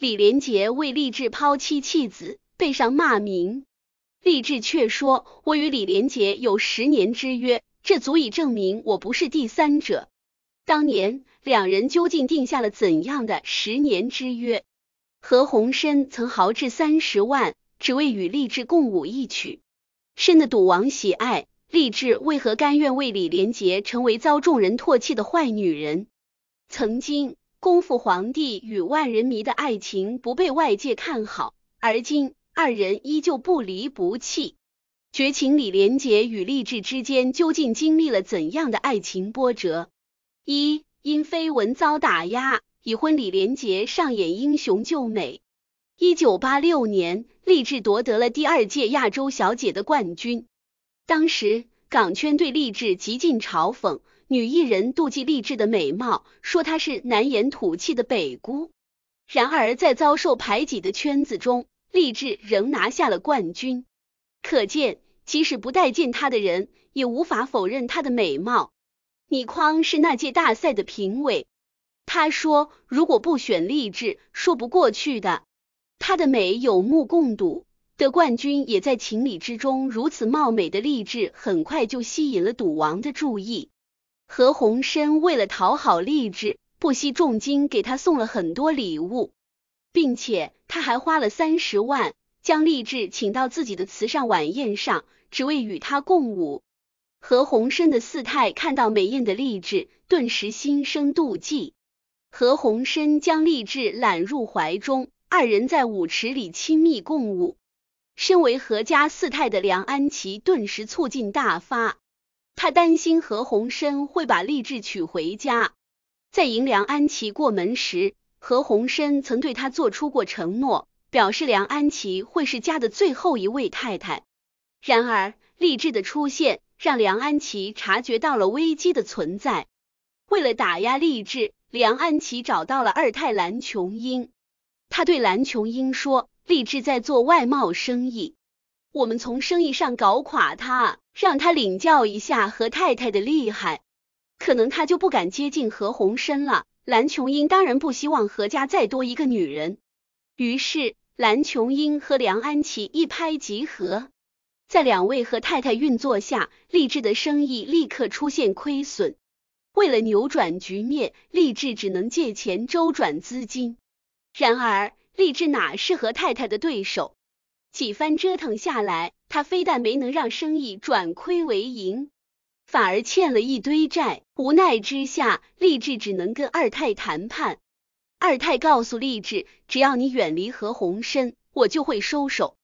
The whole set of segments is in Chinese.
李连杰为励志抛妻弃子，背上骂名。励志却说：“我与李连杰有十年之约，这足以证明我不是第三者。”当年两人究竟定下了怎样的十年之约？何鸿燊曾豪掷三十万，只为与励志共舞一曲，深得赌王喜爱。励志为何甘愿为李连杰成为遭众人唾弃的坏女人？曾经。功夫皇帝与万人迷的爱情不被外界看好，而今二人依旧不离不弃。绝情李连杰与励志之间究竟经历了怎样的爱情波折？一因绯闻遭打压，已婚李连杰上演英雄救美。一九八六年，励志夺得了第二届亚洲小姐的冠军，当时港圈对励志极尽嘲讽。女艺人妒忌励志的美貌，说她是难言土气的北姑。然而，在遭受排挤的圈子中，励志仍拿下了冠军。可见，即使不待见她的人，也无法否认她的美貌。倪匡是那届大赛的评委，他说：“如果不选励志，说不过去的。她的美有目共睹，得冠军也在情理之中。”如此貌美的励志，很快就吸引了赌王的注意。何鸿燊为了讨好励志，不惜重金给他送了很多礼物，并且他还花了三十万将励志请到自己的慈善晚宴上，只为与他共舞。何鸿燊的四太看到美艳的励志，顿时心生妒忌。何鸿燊将励志揽入怀中，二人在舞池里亲密共舞。身为何家四太的梁安琪，顿时醋劲大发。他担心何鸿燊会把励志娶回家。在迎梁安琪过门时，何鸿燊曾对他做出过承诺，表示梁安琪会是家的最后一位太太。然而，励志的出现让梁安琪察觉到了危机的存在。为了打压励志，梁安琪找到了二太蓝琼英。他对蓝琼英说：“励志在做外贸生意。”我们从生意上搞垮他，让他领教一下何太太的厉害，可能他就不敢接近何鸿燊了。蓝琼英当然不希望何家再多一个女人，于是蓝琼英和梁安琪一拍即合，在两位何太太运作下，励志的生意立刻出现亏损。为了扭转局面，励志只能借钱周转资金。然而，励志哪是何太太的对手？几番折腾下来，他非但没能让生意转亏为盈，反而欠了一堆债。无奈之下，励志只能跟二太谈判。二太告诉励志，只要你远离何鸿燊，我就会收手。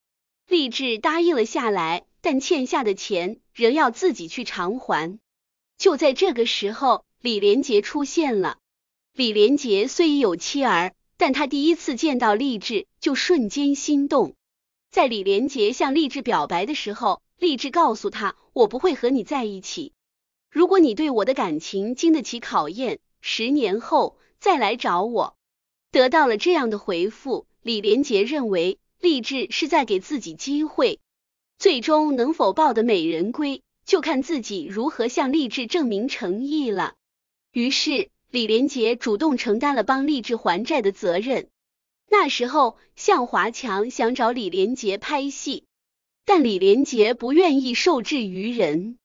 励志答应了下来，但欠下的钱仍要自己去偿还。就在这个时候，李连杰出现了。李连杰虽已有妻儿，但他第一次见到励志，就瞬间心动。在李连杰向励志表白的时候，励志告诉他：“我不会和你在一起。如果你对我的感情经得起考验，十年后再来找我。”得到了这样的回复，李连杰认为励志是在给自己机会。最终能否抱得美人归，就看自己如何向励志证明诚意了。于是，李连杰主动承担了帮励志还债的责任。那时候，向华强想找李连杰拍戏，但李连杰不愿意受制于人。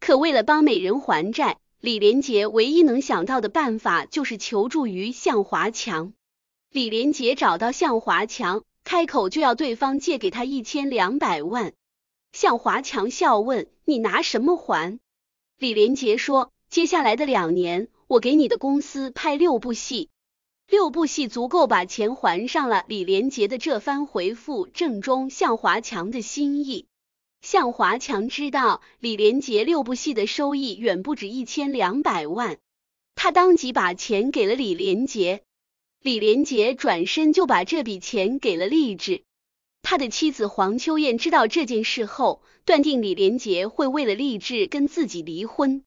可为了帮美人还债，李连杰唯一能想到的办法就是求助于向华强。李连杰找到向华强，开口就要对方借给他一千两百万。向华强笑问：“你拿什么还？”李连杰说：“接下来的两年，我给你的公司拍六部戏。”六部戏足够把钱还上了。李连杰的这番回复正中向华强的心意。向华强知道李连杰六部戏的收益远不止一千两百万，他当即把钱给了李连杰。李连杰转身就把这笔钱给了励志。他的妻子黄秋燕知道这件事后，断定李连杰会为了励志跟自己离婚。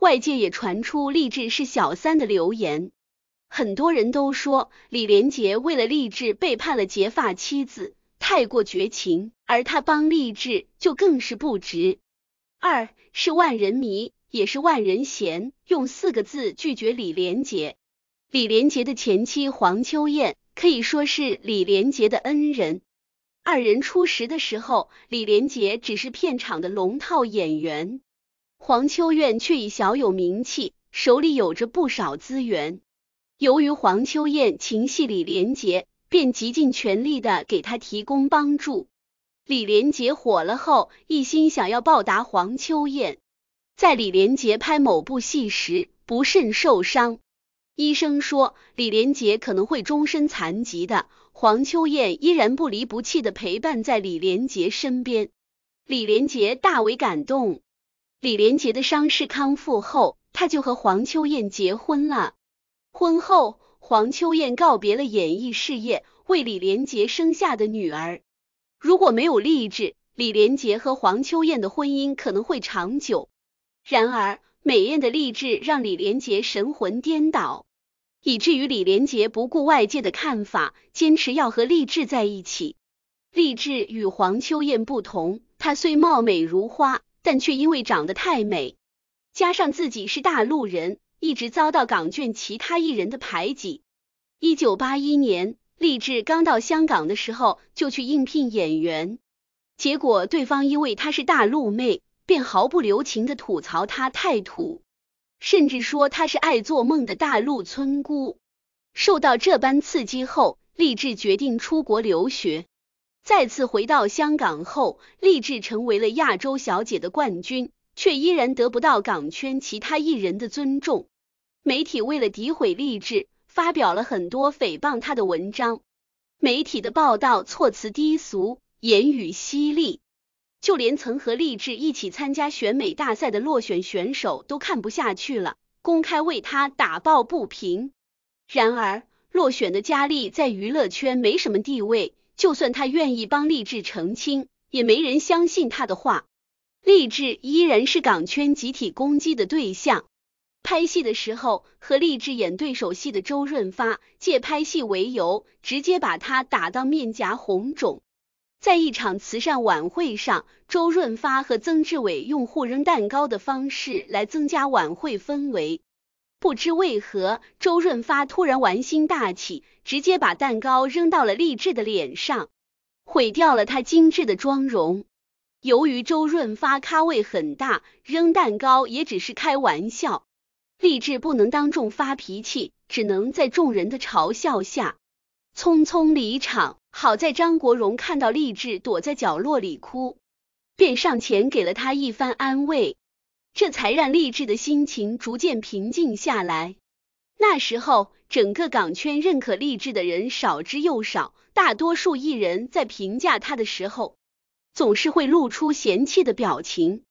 外界也传出励志是小三的流言。很多人都说李连杰为了励志背叛了结发妻子，太过绝情，而他帮励志就更是不值。二是万人迷，也是万人嫌，用四个字拒绝李连杰。李连杰的前妻黄秋燕可以说是李连杰的恩人。二人初识的时候，李连杰只是片场的龙套演员，黄秋燕却已小有名气，手里有着不少资源。由于黄秋燕情系李连杰，便竭尽全力的给他提供帮助。李连杰火了后，一心想要报答黄秋燕。在李连杰拍某部戏时，不慎受伤，医生说李连杰可能会终身残疾的。黄秋燕依然不离不弃的陪伴在李连杰身边，李连杰大为感动。李连杰的伤势康复后，他就和黄秋燕结婚了。婚后，黄秋燕告别了演艺事业，为李连杰生下的女儿。如果没有励志，李连杰和黄秋燕的婚姻可能会长久。然而，美艳的励志让李连杰神魂颠倒，以至于李连杰不顾外界的看法，坚持要和励志在一起。励志与黄秋燕不同，她虽貌美如花，但却因为长得太美，加上自己是大陆人。一直遭到港圈其他艺人的排挤。一九八一年，励志刚到香港的时候就去应聘演员，结果对方因为她是大陆妹，便毫不留情的吐槽她太土，甚至说她是爱做梦的大陆村姑。受到这般刺激后，励志决定出国留学。再次回到香港后，励志成为了亚洲小姐的冠军，却依然得不到港圈其他艺人的尊重。媒体为了诋毁励志，发表了很多诽谤他的文章。媒体的报道措辞低俗，言语犀利，就连曾和励志一起参加选美大赛的落选选手都看不下去了，公开为他打抱不平。然而，落选的佳丽在娱乐圈没什么地位，就算她愿意帮励志澄清，也没人相信她的话。励志依然是港圈集体攻击的对象。拍戏的时候，和励志演对手戏的周润发借拍戏为由，直接把他打到面颊红肿。在一场慈善晚会上，周润发和曾志伟用互扔蛋糕的方式来增加晚会氛围。不知为何，周润发突然玩心大起，直接把蛋糕扔到了励志的脸上，毁掉了他精致的妆容。由于周润发咖位很大，扔蛋糕也只是开玩笑。励志不能当众发脾气，只能在众人的嘲笑下匆匆离场。好在张国荣看到励志躲在角落里哭，便上前给了他一番安慰，这才让励志的心情逐渐平静下来。那时候，整个港圈认可励志的人少之又少，大多数艺人在评价他的时候，总是会露出嫌弃的表情。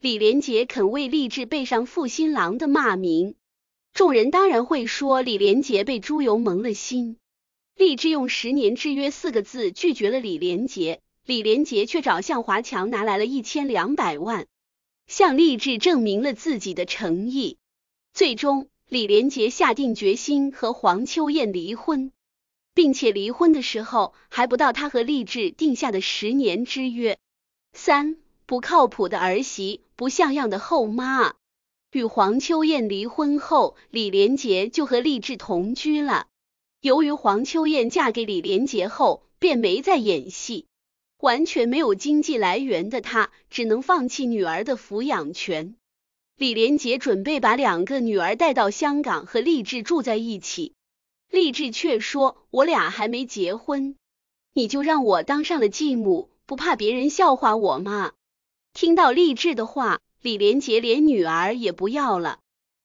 李连杰肯为励志背上负心郎的骂名，众人当然会说李连杰被猪油蒙了心。励志用十年之约四个字拒绝了李连杰，李连杰却找向华强拿来了一千两百万，向励志证明了自己的诚意。最终，李连杰下定决心和黄秋燕离婚，并且离婚的时候还不到他和励志定下的十年之约。三不靠谱的儿媳。不像样的后妈。与黄秋燕离婚后，李连杰就和励志同居了。由于黄秋燕嫁给李连杰后便没再演戏，完全没有经济来源的她，只能放弃女儿的抚养权。李连杰准备把两个女儿带到香港和励志住在一起，励志却说：“我俩还没结婚，你就让我当上了继母，不怕别人笑话我吗？”听到励志的话，李连杰连女儿也不要了，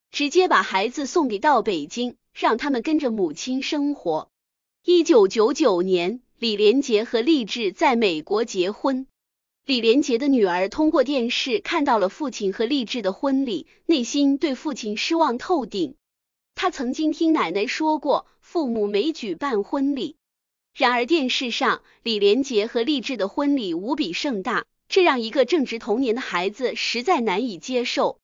直接把孩子送给到北京，让他们跟着母亲生活。一九九九年，李连杰和励志在美国结婚。李连杰的女儿通过电视看到了父亲和励志的婚礼，内心对父亲失望透顶。他曾经听奶奶说过，父母没举办婚礼。然而电视上，李连杰和励志的婚礼无比盛大。这让一个正值童年的孩子实在难以接受。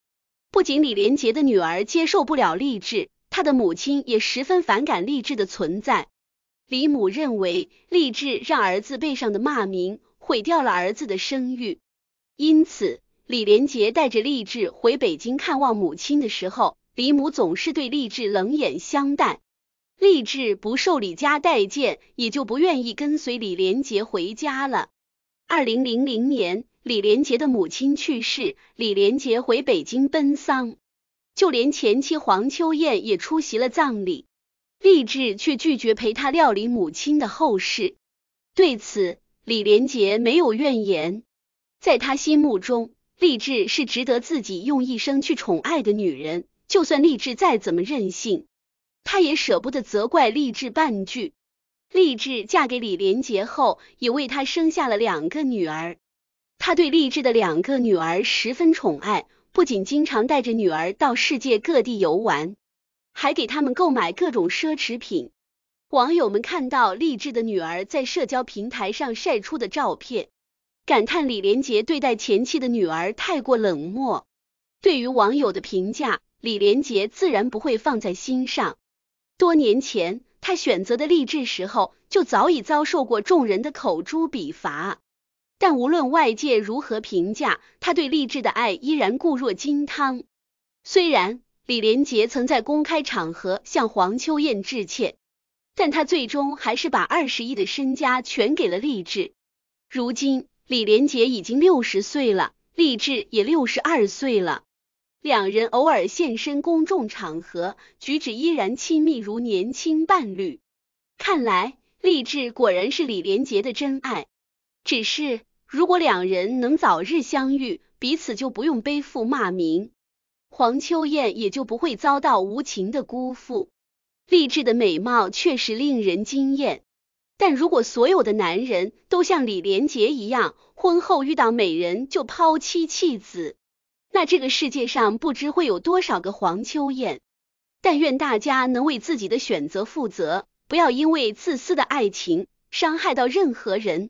不仅李连杰的女儿接受不了励志，他的母亲也十分反感励志的存在。李母认为，励志让儿子背上的骂名毁掉了儿子的声誉，因此，李连杰带着励志回北京看望母亲的时候，李母总是对励志冷眼相待。励志不受李家待见，也就不愿意跟随李连杰回家了。二零零零年，李连杰的母亲去世，李连杰回北京奔丧，就连前妻黄秋燕也出席了葬礼，励志却拒绝陪他料理母亲的后事。对此，李连杰没有怨言，在他心目中，励志是值得自己用一生去宠爱的女人，就算励志再怎么任性，他也舍不得责怪励志半句。励志嫁给李连杰后，也为他生下了两个女儿。他对励志的两个女儿十分宠爱，不仅经常带着女儿到世界各地游玩，还给他们购买各种奢侈品。网友们看到励志的女儿在社交平台上晒出的照片，感叹李连杰对待前妻的女儿太过冷漠。对于网友的评价，李连杰自然不会放在心上。多年前。他选择的励志时候，就早已遭受过众人的口诛笔伐。但无论外界如何评价，他对励志的爱依然固若金汤。虽然李连杰曾在公开场合向黄秋燕致歉，但他最终还是把二十亿的身家全给了励志。如今，李连杰已经六十岁了，励志也六十二岁了。两人偶尔现身公众场合，举止依然亲密如年轻伴侣。看来，励志果然是李连杰的真爱。只是，如果两人能早日相遇，彼此就不用背负骂名，黄秋燕也就不会遭到无情的辜负。励志的美貌确实令人惊艳，但如果所有的男人都像李连杰一样，婚后遇到美人就抛妻弃子。那这个世界上不知会有多少个黄秋燕。但愿大家能为自己的选择负责，不要因为自私的爱情伤害到任何人。